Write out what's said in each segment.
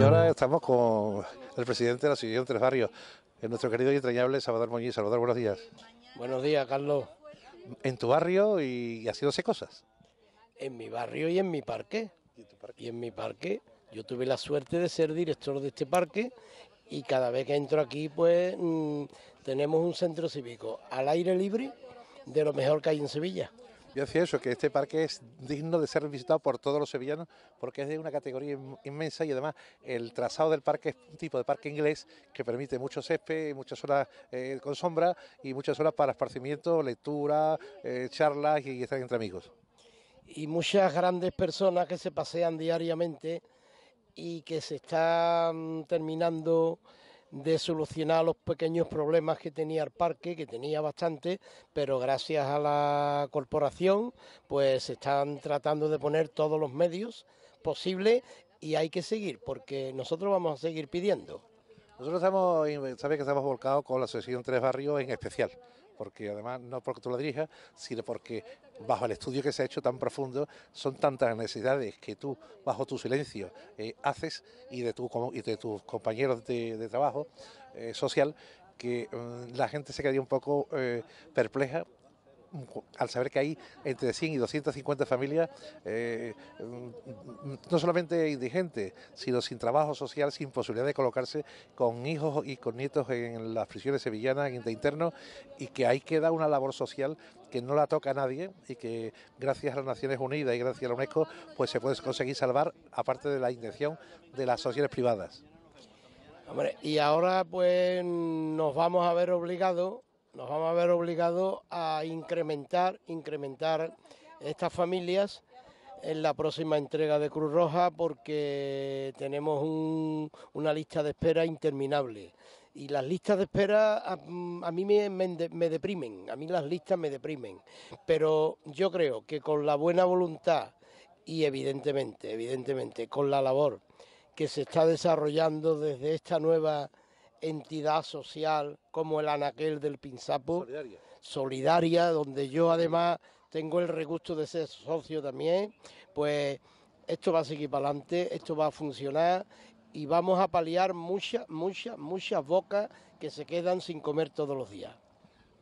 Y ahora estamos con el presidente de la de Tres Barrios, nuestro querido y entrañable Salvador Moñiz. Salvador, buenos días. Buenos días, Carlos. ¿En tu barrio y 12 cosas? En mi barrio y en mi parque. ¿Y en, mi parque. Yo tuve la suerte de ser director de este parque y cada vez que entro aquí, pues mm, tenemos un centro cívico al aire libre de lo mejor que hay en Sevilla. Yo decía eso, que este parque es digno de ser visitado por todos los sevillanos porque es de una categoría inmensa y además el trazado del parque es un tipo de parque inglés que permite mucho césped, muchas horas eh, con sombra y muchas horas para esparcimiento, lectura, eh, charlas y estar entre amigos. Y muchas grandes personas que se pasean diariamente y que se están terminando de solucionar los pequeños problemas que tenía el parque, que tenía bastante, pero gracias a la corporación, pues están tratando de poner todos los medios posibles y hay que seguir, porque nosotros vamos a seguir pidiendo. Nosotros estamos, sabes que estamos volcados con la Asociación Tres Barrios en especial, porque además no porque tú lo dirijas, sino porque bajo el estudio que se ha hecho tan profundo, son tantas necesidades que tú, bajo tu silencio, eh, haces y de, tu, y de tus compañeros de, trabajo eh, social, que mm, la gente se quedaría un poco eh, perpleja al saber que hay entre 100 y 250 familias, eh, no solamente indigentes, sino sin trabajo social, sin posibilidad de colocarse con hijos y con nietos en las prisiones sevillanas, en interno, y que ahí queda una labor social que no la toca a nadie y que gracias a las Naciones Unidas y gracias a la UNESCO, pues se puede conseguir salvar, aparte de la intención de las sociedades privadas. Hombre, y ahora pues nos vamos a ver obligados nos vamos a ver obligados a incrementar, incrementar estas familias en la próxima entrega de Cruz Roja porque tenemos una lista de espera interminable. Y las listas de espera a, mm, mí me, deprimen, a mí las listas me deprimen. Pero yo creo que con la buena voluntad y evidentemente, evidentemente, con la labor que se está desarrollando desde esta nueva entidad social como el Anaquel del Pinzapo. Solidaria. donde yo además tengo el regusto de ser socio también, pues esto va a seguir para adelante, esto va a funcionar y vamos a paliar muchas, muchas, muchas bocas que se quedan sin comer todos los días.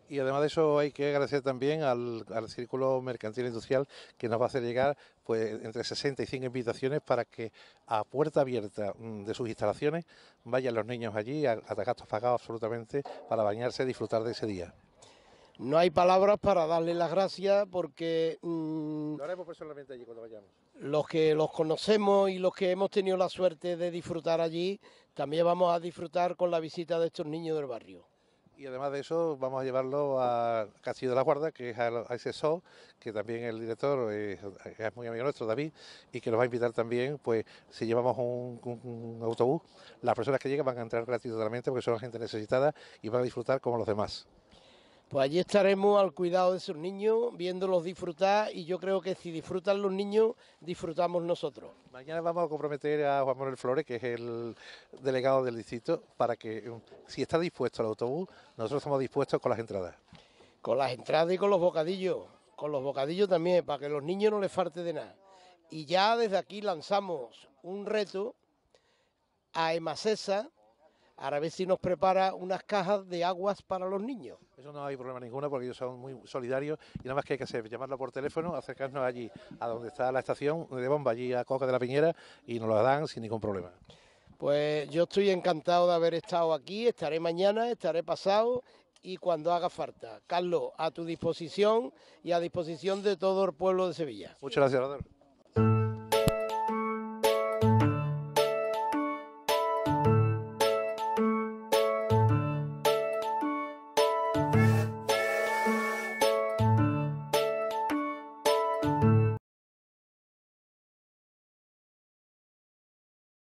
Y además de eso hay que agradecer también al, Círculo Mercantil Industrial que nos va a hacer llegar pues entre 60 y 100 invitaciones para que a puerta abierta mm, de sus instalaciones vayan los niños allí a, a absolutamente para bañarse y disfrutar de ese día. No hay palabras para darle las gracias porque... Mm, lo haremos personalmente pues, allí cuando vayamos. Los que los conocemos y los que hemos tenido la suerte de disfrutar allí, también vamos a disfrutar con la visita de estos niños del barrio. Y además de eso, vamos a llevarlo a Castillo de la Guarda, que es a, ese show, que también el director es, muy amigo nuestro, David, y que nos va a invitar también, pues si llevamos un, autobús, las personas que lleguen van a entrar gratuitamente porque son gente necesitada y van a disfrutar como los demás. Pues allí estaremos al cuidado de sus niños, viéndolos disfrutar y yo creo que si disfrutan los niños, disfrutamos nosotros. Mañana vamos a comprometer a Juan Manuel Flores, que es el delegado del distrito, para que um, si está dispuesto el autobús, nosotros estamos dispuestos con las entradas. Con las entradas y con los bocadillos, con los bocadillos también, para que los niños no les falte de nada. Y ya desde aquí lanzamos un reto a Emacesa a ver si nos prepara unas cajas de aguas para los niños. Eso no hay problema ninguno porque ellos son muy solidarios y nada más que hay que hacer, llamarlo por teléfono, acercarnos allí a donde está la estación de bomba, allí a Coca de la Piñera y nos lo dan sin ningún problema. Pues yo estoy encantado de haber estado aquí, estaré mañana, estaré pasado y cuando haga falta. Carlos, a tu disposición y a disposición de todo el pueblo de Sevilla. Muchas gracias, Rodolfo.